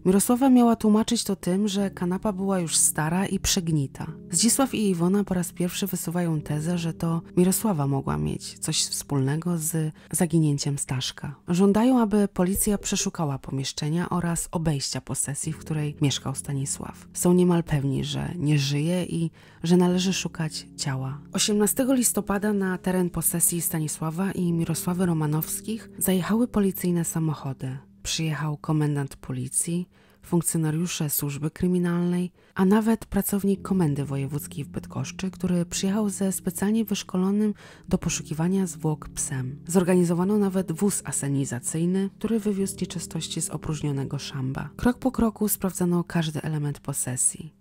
Speaker 1: Mirosława miała tłumaczyć to tym, że kanapa była już stara i przegnita. Zdzisław i Iwona po raz pierwszy wysuwają tezę, że to Mirosława mogła mieć coś wspólnego z zaginięciem Staszka. Żądają, aby policja przeszukała pomieszczenia oraz obejścia posesji, w której mieszkał Stanisław. Są niemal pewni, że nie żyje i że należy szukać ciała. 18 listopada na teren posesji Stanisława i Mirosławy Romanowskich zajechały policyjne samochody przyjechał komendant policji, funkcjonariusze służby kryminalnej, a nawet pracownik komendy wojewódzkiej w Bydgoszczy, który przyjechał ze specjalnie wyszkolonym do poszukiwania zwłok psem. Zorganizowano nawet wóz asenizacyjny, który wywiózł nieczystości z opróżnionego szamba. Krok po kroku sprawdzano każdy element posesji.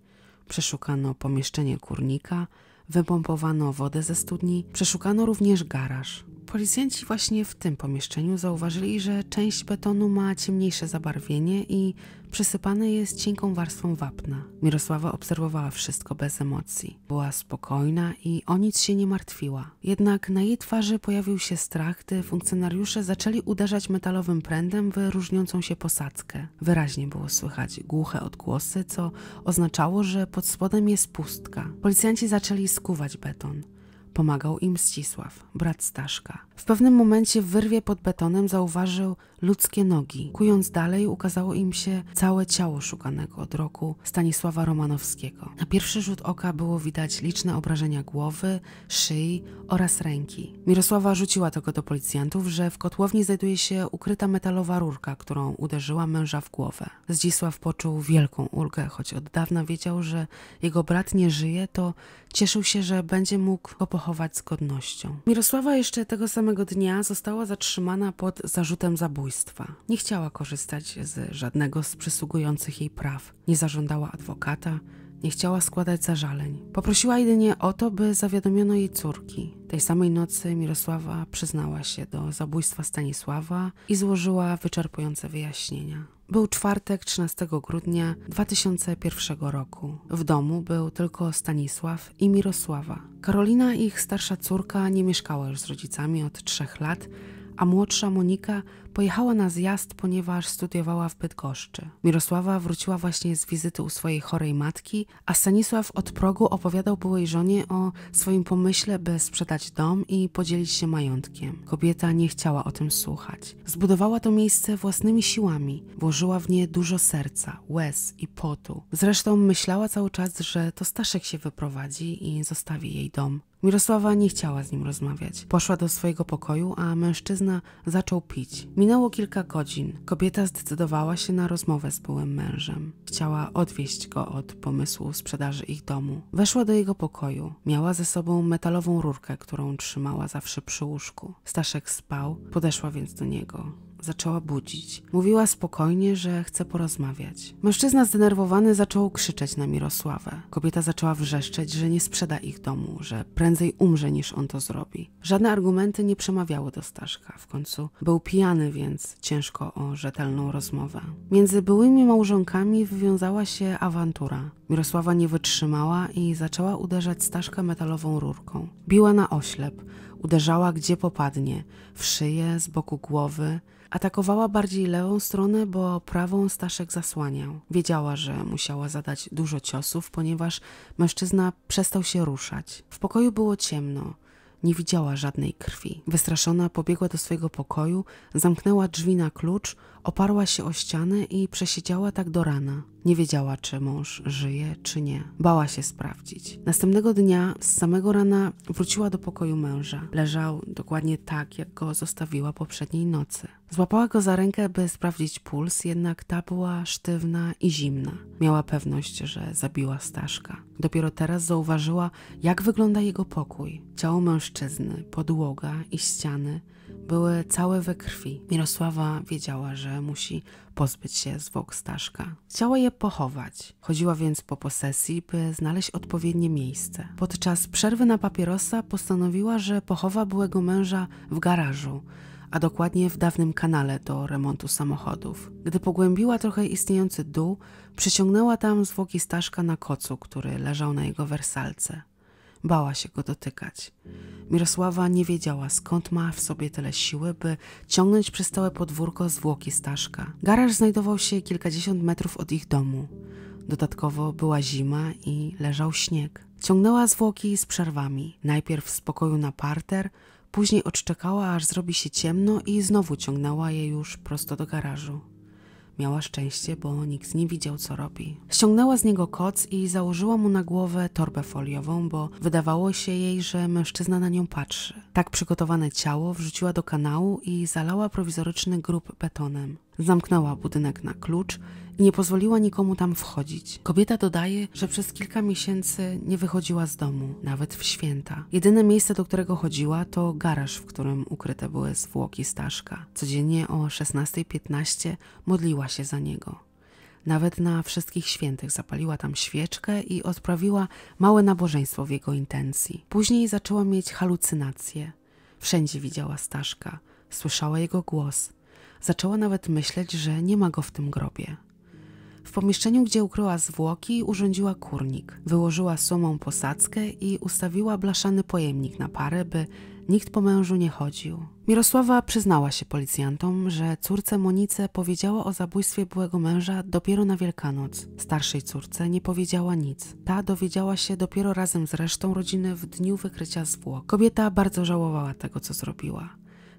Speaker 1: Przeszukano pomieszczenie kurnika, wypompowano wodę ze studni, przeszukano również garaż. Policjanci właśnie w tym pomieszczeniu zauważyli, że część betonu ma ciemniejsze zabarwienie i przysypane jest cienką warstwą wapna. Mirosława obserwowała wszystko bez emocji. Była spokojna i o nic się nie martwiła. Jednak na jej twarzy pojawił się strach, gdy funkcjonariusze zaczęli uderzać metalowym prędem w różniącą się posadzkę. Wyraźnie było słychać głuche odgłosy, co oznaczało, że pod spodem jest pustka. Policjanci zaczęli skuwać beton. Pomagał im Zdzisław, brat Staszka, w pewnym momencie w wyrwie pod betonem zauważył ludzkie nogi. Kując dalej, ukazało im się całe ciało szukanego od roku Stanisława Romanowskiego. Na pierwszy rzut oka było widać liczne obrażenia głowy, szyi oraz ręki. Mirosława rzuciła tego do policjantów, że w kotłowni znajduje się ukryta metalowa rurka, którą uderzyła męża w głowę. Zdzisław poczuł wielką ulgę, choć od dawna wiedział, że jego brat nie żyje, to cieszył się, że będzie mógł go pochować z godnością. Mirosława jeszcze tego samego samego dnia została zatrzymana pod zarzutem zabójstwa. Nie chciała korzystać z żadnego z przysługujących jej praw, nie zażądała adwokata, nie chciała składać zażaleń. Poprosiła jedynie o to, by zawiadomiono jej córki. Tej samej nocy Mirosława przyznała się do zabójstwa Stanisława i złożyła wyczerpujące wyjaśnienia. Był czwartek 13 grudnia 2001 roku. W domu był tylko Stanisław i Mirosława. Karolina, ich starsza córka, nie mieszkała już z rodzicami od trzech lat, a młodsza Monika pojechała na zjazd, ponieważ studiowała w Bydgoszczy. Mirosława wróciła właśnie z wizyty u swojej chorej matki, a Stanisław od progu opowiadał byłej żonie o swoim pomyśle, by sprzedać dom i podzielić się majątkiem. Kobieta nie chciała o tym słuchać. Zbudowała to miejsce własnymi siłami, włożyła w nie dużo serca, łez i potu. Zresztą myślała cały czas, że to Staszek się wyprowadzi i zostawi jej dom. Mirosława nie chciała z nim rozmawiać. Poszła do swojego pokoju, a mężczyzna zaczął pić. Minęło kilka godzin. Kobieta zdecydowała się na rozmowę z byłym mężem. Chciała odwieść go od pomysłu sprzedaży ich domu. Weszła do jego pokoju. Miała ze sobą metalową rurkę, którą trzymała zawsze przy łóżku. Staszek spał, podeszła więc do niego zaczęła budzić. Mówiła spokojnie, że chce porozmawiać. Mężczyzna zdenerwowany zaczął krzyczeć na Mirosławę. Kobieta zaczęła wrzeszczeć, że nie sprzeda ich domu, że prędzej umrze niż on to zrobi. Żadne argumenty nie przemawiały do Staszka. W końcu był pijany, więc ciężko o rzetelną rozmowę. Między byłymi małżonkami wywiązała się awantura. Mirosława nie wytrzymała i zaczęła uderzać Staszka metalową rurką. Biła na oślep, uderzała gdzie popadnie, w szyję, z boku głowy, Atakowała bardziej lewą stronę, bo prawą Staszek zasłaniał. Wiedziała, że musiała zadać dużo ciosów, ponieważ mężczyzna przestał się ruszać. W pokoju było ciemno. Nie widziała żadnej krwi. Wystraszona pobiegła do swojego pokoju, zamknęła drzwi na klucz, oparła się o ścianę i przesiedziała tak do rana. Nie wiedziała, czy mąż żyje, czy nie. Bała się sprawdzić. Następnego dnia z samego rana wróciła do pokoju męża. Leżał dokładnie tak, jak go zostawiła poprzedniej nocy. Złapała go za rękę, by sprawdzić puls, jednak ta była sztywna i zimna. Miała pewność, że zabiła Staszka. Dopiero teraz zauważyła, jak wygląda jego pokój. Ciało mężczyzny, podłoga i ściany były całe we krwi. Mirosława wiedziała, że musi pozbyć się zwłok Staszka. Chciała je pochować. Chodziła więc po posesji, by znaleźć odpowiednie miejsce. Podczas przerwy na papierosa postanowiła, że pochowa byłego męża w garażu, a dokładnie w dawnym kanale do remontu samochodów. Gdy pogłębiła trochę istniejący dół, przyciągnęła tam zwłoki Staszka na kocu, który leżał na jego wersalce. Bała się go dotykać. Mirosława nie wiedziała, skąd ma w sobie tyle siły, by ciągnąć przez całe podwórko zwłoki Staszka. Garaż znajdował się kilkadziesiąt metrów od ich domu. Dodatkowo była zima i leżał śnieg. Ciągnęła zwłoki z przerwami, najpierw z pokoju na parter, później odczekała, aż zrobi się ciemno i znowu ciągnęła je już prosto do garażu. Miała szczęście, bo nikt nie widział, co robi. Ściągnęła z niego koc i założyła mu na głowę torbę foliową, bo wydawało się jej, że mężczyzna na nią patrzy. Tak przygotowane ciało wrzuciła do kanału i zalała prowizoryczny grób betonem. Zamknęła budynek na klucz i nie pozwoliła nikomu tam wchodzić. Kobieta dodaje, że przez kilka miesięcy nie wychodziła z domu, nawet w święta. Jedyne miejsce, do którego chodziła, to garaż, w którym ukryte były zwłoki Staszka. Codziennie o 16.15 modliła się za niego. Nawet na wszystkich świętych zapaliła tam świeczkę i odprawiła małe nabożeństwo w jego intencji. Później zaczęła mieć halucynacje. Wszędzie widziała Staszka, słyszała jego głos. Zaczęła nawet myśleć, że nie ma go w tym grobie. W pomieszczeniu, gdzie ukryła zwłoki, urządziła kurnik. Wyłożyła sumą posadzkę i ustawiła blaszany pojemnik na parę, by nikt po mężu nie chodził. Mirosława przyznała się policjantom, że córce Monice powiedziała o zabójstwie byłego męża dopiero na Wielkanoc. Starszej córce nie powiedziała nic. Ta dowiedziała się dopiero razem z resztą rodziny w dniu wykrycia zwłok. Kobieta bardzo żałowała tego, co zrobiła.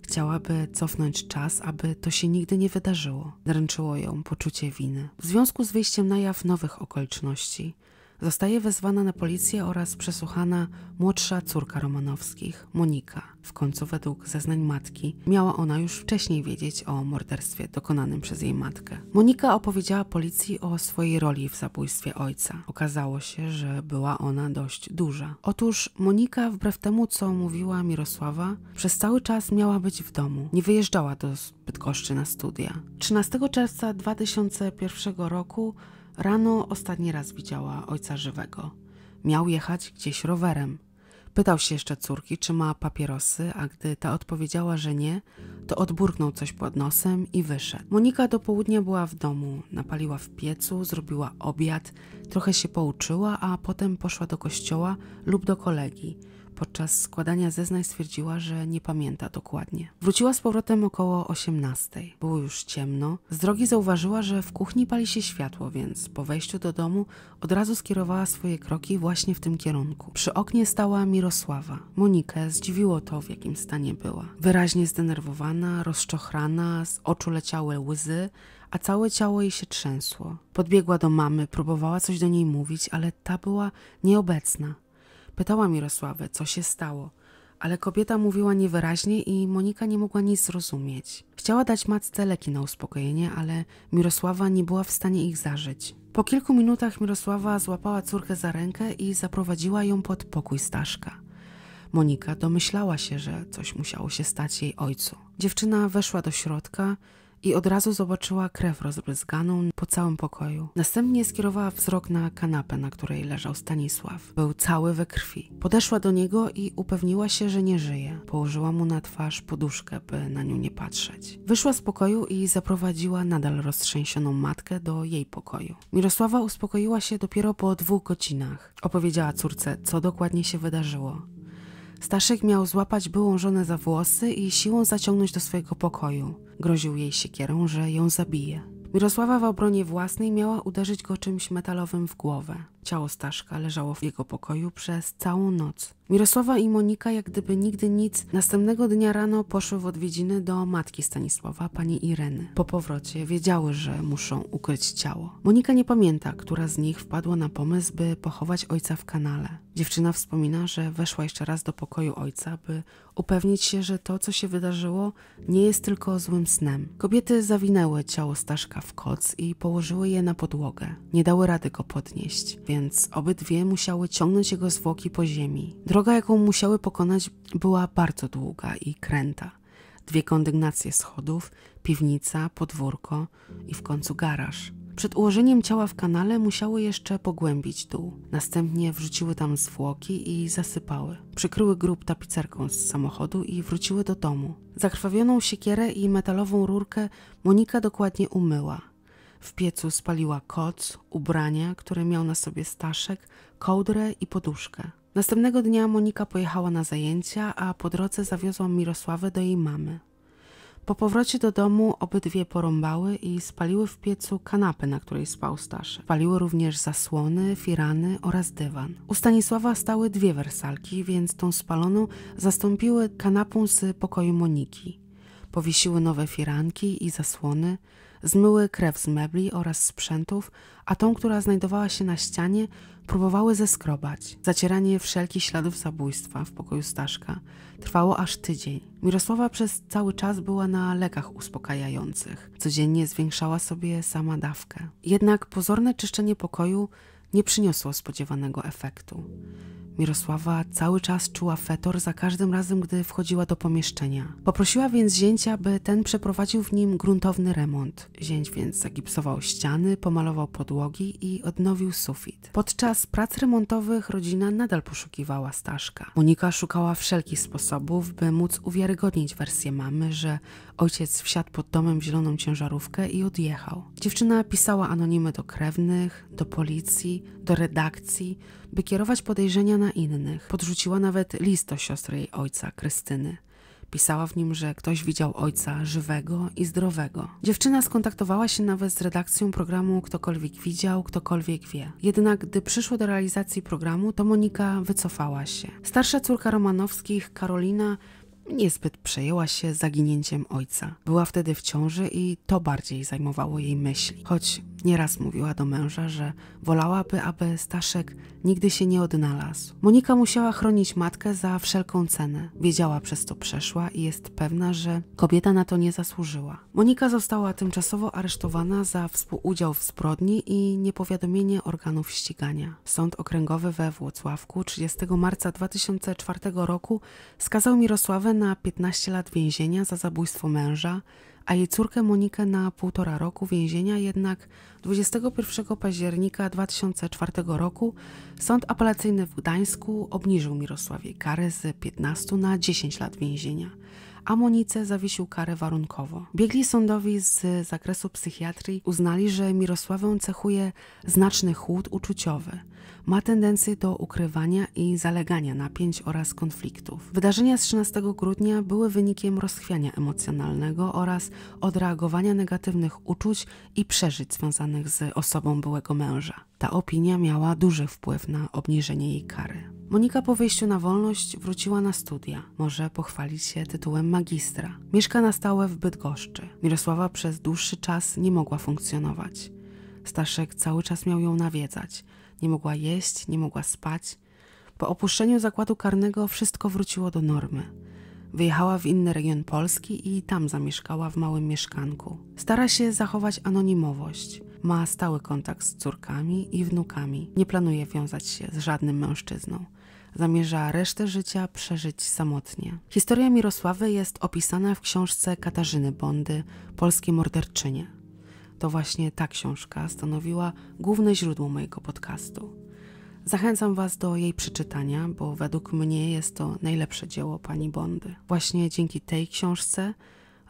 Speaker 1: Chciałaby cofnąć czas, aby to się nigdy nie wydarzyło. Dręczyło ją poczucie winy. W związku z wyjściem na jaw nowych okoliczności, Zostaje wezwana na policję oraz przesłuchana młodsza córka Romanowskich, Monika. W końcu, według zeznań matki, miała ona już wcześniej wiedzieć o morderstwie dokonanym przez jej matkę. Monika opowiedziała policji o swojej roli w zabójstwie ojca. Okazało się, że była ona dość duża. Otóż Monika, wbrew temu co mówiła Mirosława, przez cały czas miała być w domu. Nie wyjeżdżała do Bydgoszczy na studia. 13 czerwca 2001 roku Rano ostatni raz widziała ojca żywego. Miał jechać gdzieś rowerem. Pytał się jeszcze córki, czy ma papierosy, a gdy ta odpowiedziała, że nie, to odburknął coś pod nosem i wyszedł. Monika do południa była w domu, napaliła w piecu, zrobiła obiad, trochę się pouczyła, a potem poszła do kościoła lub do kolegi podczas składania zeznań stwierdziła, że nie pamięta dokładnie. Wróciła z powrotem około 18. Było już ciemno. Z drogi zauważyła, że w kuchni pali się światło, więc po wejściu do domu od razu skierowała swoje kroki właśnie w tym kierunku. Przy oknie stała Mirosława. Monikę zdziwiło to, w jakim stanie była. Wyraźnie zdenerwowana, rozczochrana, z oczu leciały łzy, a całe ciało jej się trzęsło. Podbiegła do mamy, próbowała coś do niej mówić, ale ta była nieobecna. Pytała Mirosławę, co się stało, ale kobieta mówiła niewyraźnie i Monika nie mogła nic zrozumieć. Chciała dać matce leki na uspokojenie, ale Mirosława nie była w stanie ich zażyć. Po kilku minutach Mirosława złapała córkę za rękę i zaprowadziła ją pod pokój Staszka. Monika domyślała się, że coś musiało się stać jej ojcu. Dziewczyna weszła do środka i od razu zobaczyła krew rozbryzganą po całym pokoju. Następnie skierowała wzrok na kanapę, na której leżał Stanisław. Był cały we krwi. Podeszła do niego i upewniła się, że nie żyje. Położyła mu na twarz poduszkę, by na nią nie patrzeć. Wyszła z pokoju i zaprowadziła nadal roztrzęsioną matkę do jej pokoju. Mirosława uspokoiła się dopiero po dwóch godzinach. Opowiedziała córce, co dokładnie się wydarzyło. Staszek miał złapać byłą żonę za włosy i siłą zaciągnąć do swojego pokoju. Groził jej siekierą, że ją zabije. Mirosława w obronie własnej miała uderzyć go czymś metalowym w głowę. Ciało Staszka leżało w jego pokoju przez całą noc. Mirosława i Monika, jak gdyby nigdy nic, następnego dnia rano poszły w odwiedziny do matki Stanisława, pani Ireny. Po powrocie wiedziały, że muszą ukryć ciało. Monika nie pamięta, która z nich wpadła na pomysł, by pochować ojca w kanale. Dziewczyna wspomina, że weszła jeszcze raz do pokoju ojca, by upewnić się, że to, co się wydarzyło, nie jest tylko złym snem. Kobiety zawinęły ciało Staszka w koc i położyły je na podłogę. Nie dały rady go podnieść, więc więc obydwie musiały ciągnąć jego zwłoki po ziemi. Droga, jaką musiały pokonać, była bardzo długa i kręta. Dwie kondygnacje schodów, piwnica, podwórko i w końcu garaż. Przed ułożeniem ciała w kanale musiały jeszcze pogłębić dół. Następnie wrzuciły tam zwłoki i zasypały. Przykryły grób tapicerką z samochodu i wróciły do domu. Zakrwawioną siekierę i metalową rurkę Monika dokładnie umyła. W piecu spaliła koc, ubrania, które miał na sobie Staszek, kołdrę i poduszkę. Następnego dnia Monika pojechała na zajęcia, a po drodze zawiozła Mirosławę do jej mamy. Po powrocie do domu obydwie porąbały i spaliły w piecu kanapę, na której spał Staszek. Paliły również zasłony, firany oraz dywan. U Stanisława stały dwie wersalki, więc tą spaloną zastąpiły kanapą z pokoju Moniki. Powiesiły nowe firanki i zasłony, zmyły krew z mebli oraz sprzętów, a tą, która znajdowała się na ścianie, próbowały zeskrobać. Zacieranie wszelkich śladów zabójstwa w pokoju Staszka trwało aż tydzień. Mirosława przez cały czas była na lekach uspokajających. Codziennie zwiększała sobie sama dawkę. Jednak pozorne czyszczenie pokoju nie przyniosło spodziewanego efektu. Mirosława cały czas czuła fetor za każdym razem, gdy wchodziła do pomieszczenia. Poprosiła więc zięcia, by ten przeprowadził w nim gruntowny remont. Zięć więc zagipsował ściany, pomalował podłogi i odnowił sufit. Podczas prac remontowych rodzina nadal poszukiwała Staszka. Monika szukała wszelkich sposobów, by móc uwiarygodnić wersję mamy, że Ojciec wsiadł pod domem w zieloną ciężarówkę i odjechał. Dziewczyna pisała anonimy do krewnych, do policji, do redakcji, by kierować podejrzenia na innych. Podrzuciła nawet list do siostry jej ojca, Krystyny. Pisała w nim, że ktoś widział ojca żywego i zdrowego. Dziewczyna skontaktowała się nawet z redakcją programu Ktokolwiek widział, ktokolwiek wie. Jednak gdy przyszło do realizacji programu, to Monika wycofała się. Starsza córka Romanowskich, Karolina, niezbyt przejęła się zaginięciem ojca. Była wtedy w ciąży i to bardziej zajmowało jej myśli, choć nieraz mówiła do męża, że wolałaby, aby Staszek nigdy się nie odnalazł. Monika musiała chronić matkę za wszelką cenę. Wiedziała przez co przeszła i jest pewna, że kobieta na to nie zasłużyła. Monika została tymczasowo aresztowana za współudział w zbrodni i niepowiadomienie organów ścigania. Sąd okręgowy we Włocławku 30 marca 2004 roku skazał Mirosławę na 15 lat więzienia za zabójstwo męża, a jej córkę Monikę na półtora roku więzienia, jednak 21 października 2004 roku sąd apelacyjny w Gdańsku obniżył Mirosławie karę z 15 na 10 lat więzienia, Amonice zawiesił karę warunkowo. Biegli sądowi z zakresu psychiatrii uznali, że Mirosławę cechuje znaczny chłód uczuciowy. Ma tendencję do ukrywania i zalegania napięć oraz konfliktów. Wydarzenia z 13 grudnia były wynikiem rozchwiania emocjonalnego oraz odreagowania negatywnych uczuć i przeżyć związanych z osobą byłego męża. Ta opinia miała duży wpływ na obniżenie jej kary. Monika po wyjściu na wolność wróciła na studia. Może pochwalić się tytułem magistra. Mieszka na stałe w Bydgoszczy. Mirosława przez dłuższy czas nie mogła funkcjonować. Staszek cały czas miał ją nawiedzać. Nie mogła jeść, nie mogła spać. Po opuszczeniu zakładu karnego wszystko wróciło do normy. Wyjechała w inny region Polski i tam zamieszkała w małym mieszkanku. Stara się zachować anonimowość. Ma stały kontakt z córkami i wnukami. Nie planuje wiązać się z żadnym mężczyzną. Zamierza resztę życia przeżyć samotnie. Historia Mirosławy jest opisana w książce Katarzyny Bondy Polskie morderczynie. To właśnie ta książka stanowiła główne źródło mojego podcastu. Zachęcam Was do jej przeczytania, bo według mnie jest to najlepsze dzieło pani Bondy. Właśnie dzięki tej książce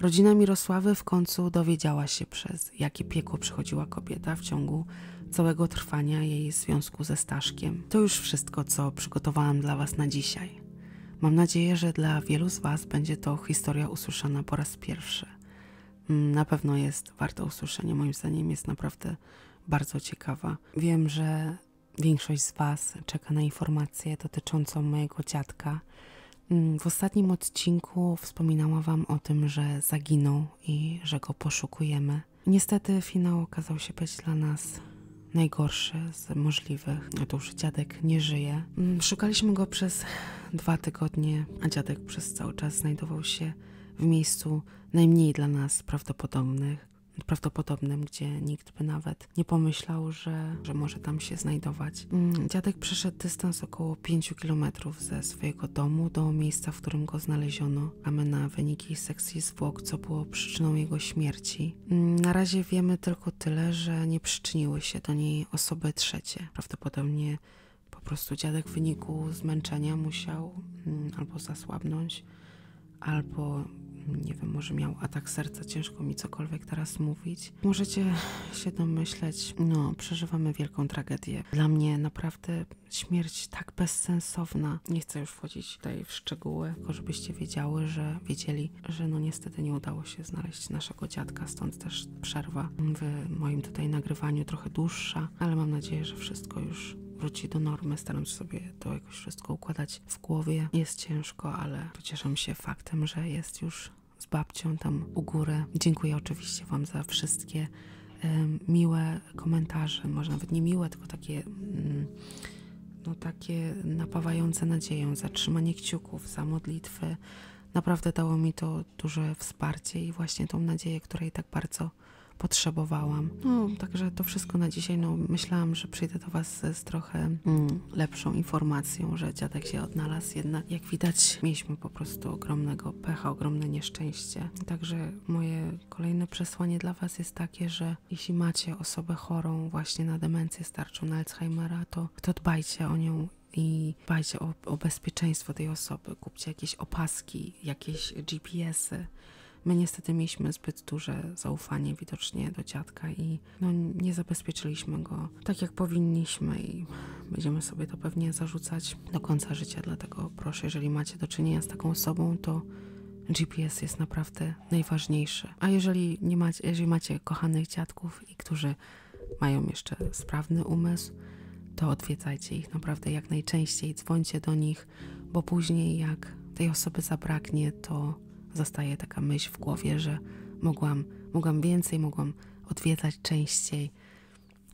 Speaker 1: rodzina Mirosławy w końcu dowiedziała się, przez jakie piekło przechodziła kobieta w ciągu całego trwania jej związku ze Staszkiem. To już wszystko, co przygotowałam dla Was na dzisiaj. Mam nadzieję, że dla wielu z Was będzie to historia usłyszana po raz pierwszy. Mm, na pewno jest warto usłyszenia, moim zdaniem jest naprawdę bardzo ciekawa. Wiem, że Większość z Was czeka na informację dotyczącą mojego dziadka. Mm, w ostatnim odcinku wspominała Wam o tym, że zaginął i że go poszukujemy. Niestety finał okazał się być dla nas najgorszy z możliwych. Otóż no dziadek nie żyje. Mm, szukaliśmy go przez dwa tygodnie, a dziadek przez cały czas znajdował się w miejscu najmniej dla nas prawdopodobnych prawdopodobnym, gdzie nikt by nawet nie pomyślał, że, że może tam się znajdować. Mm, dziadek przeszedł dystans około 5 km ze swojego domu do miejsca, w którym go znaleziono. Mamy na wyniki sekcji zwłok, co było przyczyną jego śmierci. Mm, na razie wiemy tylko tyle, że nie przyczyniły się do niej osoby trzecie. Prawdopodobnie po prostu dziadek w wyniku zmęczenia musiał mm, albo zasłabnąć, albo nie wiem, może miał atak serca, ciężko mi cokolwiek teraz mówić. Możecie się domyśleć, no, przeżywamy wielką tragedię. Dla mnie naprawdę śmierć tak bezsensowna. Nie chcę już wchodzić tutaj w szczegóły, tylko żebyście wiedziały, że wiedzieli, że no niestety nie udało się znaleźć naszego dziadka, stąd też przerwa w moim tutaj nagrywaniu trochę dłuższa, ale mam nadzieję, że wszystko już wróci do normy. Staram się sobie to jakoś wszystko układać w głowie. Jest ciężko, ale cieszę się faktem, że jest już z babcią tam u góry. Dziękuję oczywiście Wam za wszystkie miłe komentarze, może nawet nie miłe, tylko takie, mm, no takie napawające nadzieją, zatrzymanie kciuków, za modlitwy. Naprawdę dało mi to duże wsparcie i właśnie tą nadzieję, której tak bardzo potrzebowałam. No, także to wszystko na dzisiaj. No, myślałam, że przyjdę do Was z, z trochę mm, lepszą informacją, że dziadek się odnalazł. Jednak, jak widać, mieliśmy po prostu ogromnego pecha, ogromne nieszczęście. Także moje kolejne przesłanie dla Was jest takie, że jeśli macie osobę chorą właśnie na demencję starczą, na Alzheimera, to, to dbajcie o nią i dbajcie o, o bezpieczeństwo tej osoby. Kupcie jakieś opaski, jakieś GPS-y My niestety mieliśmy zbyt duże zaufanie widocznie do dziadka i no, nie zabezpieczyliśmy go tak, jak powinniśmy i będziemy sobie to pewnie zarzucać do końca życia. Dlatego proszę, jeżeli macie do czynienia z taką osobą, to GPS jest naprawdę najważniejszy. A jeżeli, nie macie, jeżeli macie kochanych dziadków i którzy mają jeszcze sprawny umysł, to odwiedzajcie ich naprawdę jak najczęściej, dzwońcie do nich, bo później jak tej osoby zabraknie, to zostaje taka myśl w głowie, że mogłam, mogłam więcej, mogłam odwiedzać częściej,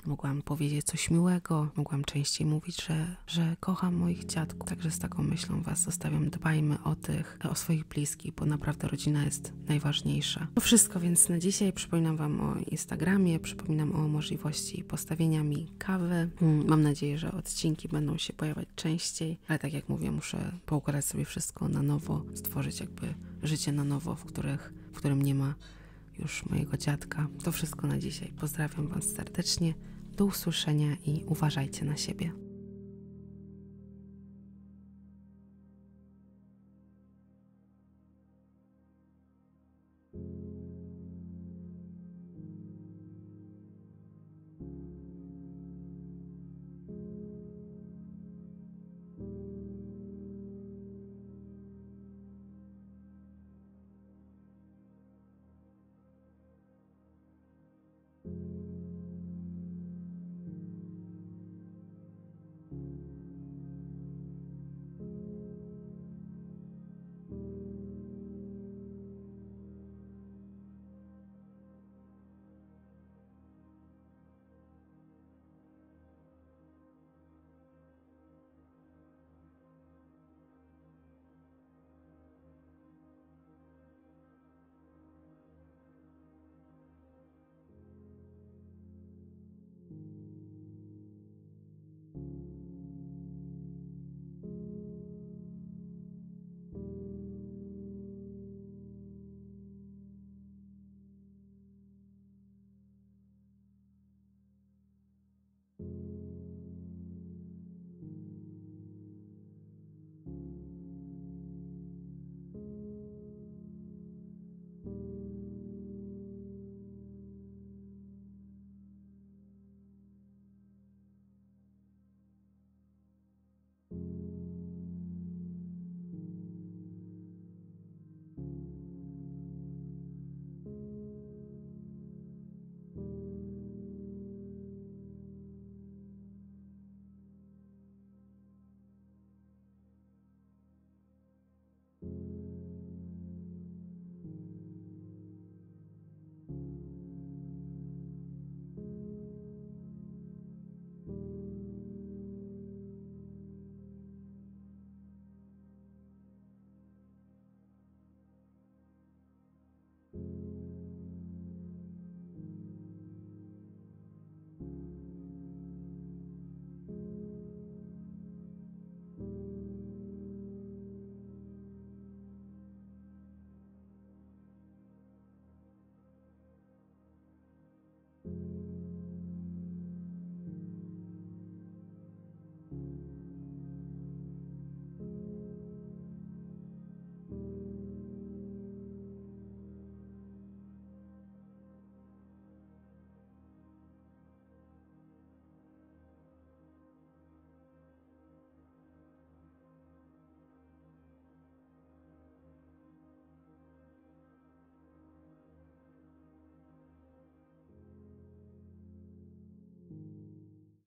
Speaker 1: Mogłam powiedzieć coś miłego, mogłam częściej mówić, że, że kocham moich dziadków. Także z taką myślą Was zostawiam. Dbajmy o tych, o swoich bliskich, bo naprawdę rodzina jest najważniejsza. To wszystko więc na dzisiaj. Przypominam Wam o Instagramie, przypominam o możliwości postawienia mi kawy. Mm, mam nadzieję, że odcinki będą się pojawiać częściej, ale tak jak mówię, muszę poukładać sobie wszystko na nowo, stworzyć jakby życie na nowo, w, których, w którym nie ma już mojego dziadka. To wszystko na dzisiaj. Pozdrawiam Was serdecznie. Do usłyszenia i uważajcie na siebie.